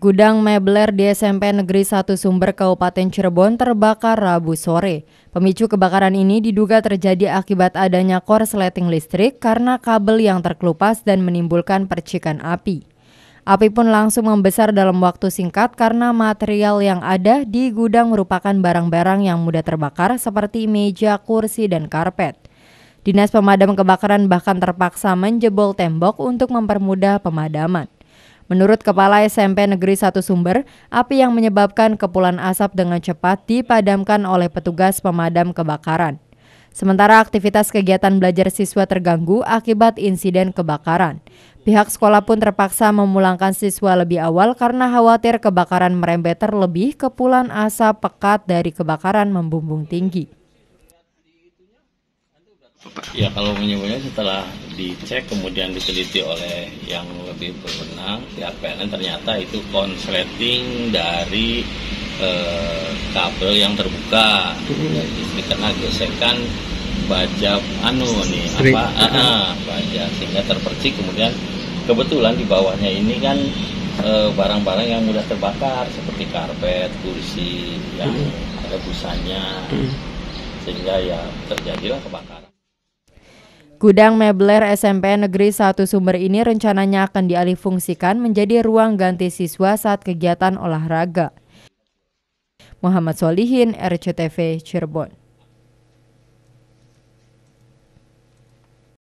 Gudang mebler di SMP Negeri 1 Sumber Kabupaten Cirebon terbakar Rabu sore. Pemicu kebakaran ini diduga terjadi akibat adanya korsleting listrik karena kabel yang terkelupas dan menimbulkan percikan api. Api pun langsung membesar dalam waktu singkat karena material yang ada di gudang merupakan barang-barang yang mudah terbakar seperti meja, kursi, dan karpet. Dinas pemadam kebakaran bahkan terpaksa menjebol tembok untuk mempermudah pemadaman. Menurut Kepala SMP Negeri Satu Sumber, api yang menyebabkan kepulan asap dengan cepat dipadamkan oleh petugas pemadam kebakaran. Sementara aktivitas kegiatan belajar siswa terganggu akibat insiden kebakaran. Pihak sekolah pun terpaksa memulangkan siswa lebih awal karena khawatir kebakaran merembet terlebih kepulan asap pekat dari kebakaran membumbung tinggi. Ya kalau menyebutnya setelah dicek kemudian diteliti oleh yang lebih berwenang pihak PLN ternyata itu konsleting dari eh, kabel yang terbuka jadi karena gesekan baja anu nih apa ah, ah baja sehingga terpercik kemudian kebetulan di bawahnya ini kan eh, barang-barang eh, barang -barang yang mudah terbakar seperti karpet kursi yang hmm. ada busanya. Hmm sehingga ya terjadilah kebakaran. Gudang Mebler SMP Negeri 1 Sumber ini rencananya akan dialihfungsikan menjadi ruang ganti siswa saat kegiatan olahraga. Muhammad Solihin, RCTV, Cirebon.